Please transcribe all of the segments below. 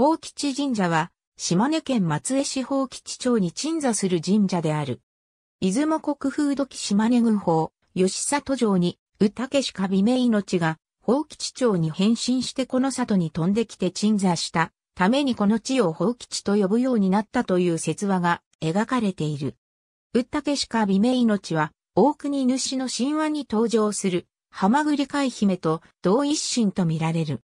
宝吉神社は、島根県松江市宝吉町に鎮座する神社である。出雲国風土記島根軍法、吉里城に、宇武しか美名命が、宝吉町に変身してこの里に飛んできて鎮座したためにこの地を宝吉と呼ぶようになったという説話が描かれている。宇武しか美名命は、大国主の神話に登場する、ハマグリ海姫と同一神と見られる。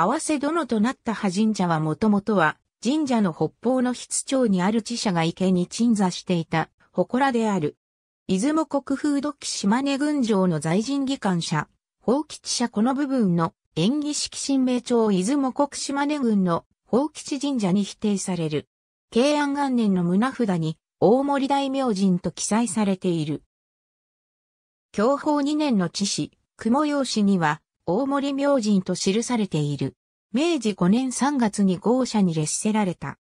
合わせ殿となった派神社はもともとは、神社の北方の筆町にある地社が池に鎮座していた、祠である。出雲国風土記島根郡城の在神議官社、法吉社この部分の演技式神明町出雲国島根郡の法吉神社に否定される。慶安元年の胸札に大森大明神と記載されている。享保2年の知史、雲用紙には大森明神と記されている。明治5年3月に豪舎に列せられた。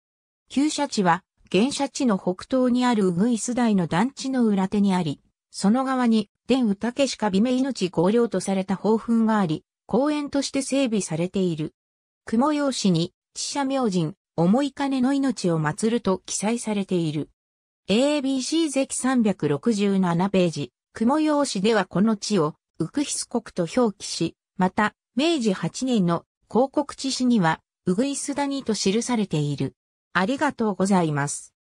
旧社地は、現社地の北東にあるうぐいす台の団地の裏手にあり、その側に、伝宇武しか美名命合領とされた宝墳があり、公園として整備されている。雲用紙に、地社明神、重い金の命を祀ると記載されている。ABC 関367ページ、雲用紙ではこの地を、ウクヒス国と表記し、また、明治8年の広告知事には、うぐいす谷と記されている。ありがとうございます。